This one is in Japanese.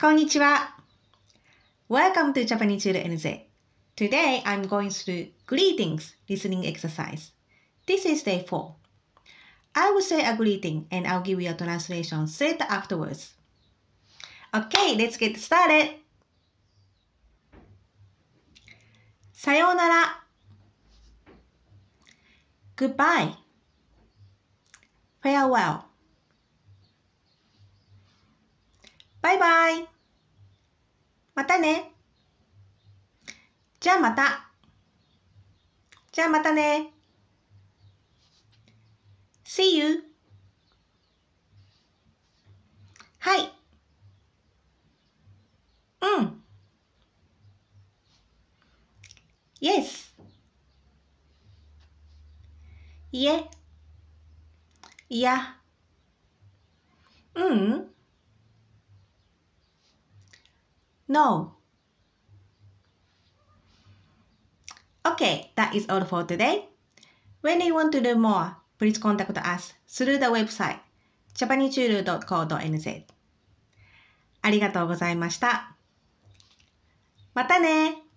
こんにちは。Welcome to Japanese c h i l NZ. Today I'm going through greetings listening exercise. This is day 4. I will say a greeting and I'll give you a translation s e a t afterwards. Okay, let's get started. さようなら Goodbye Farewell バイバイ。またね。じゃあまた。じゃあまたね。See you. はい。うん。Yes. いえ。いや。うん。No. Okay, that is all for today. When you want to do more, please contact us through the website japanese.co.nz ありがとうございました。またね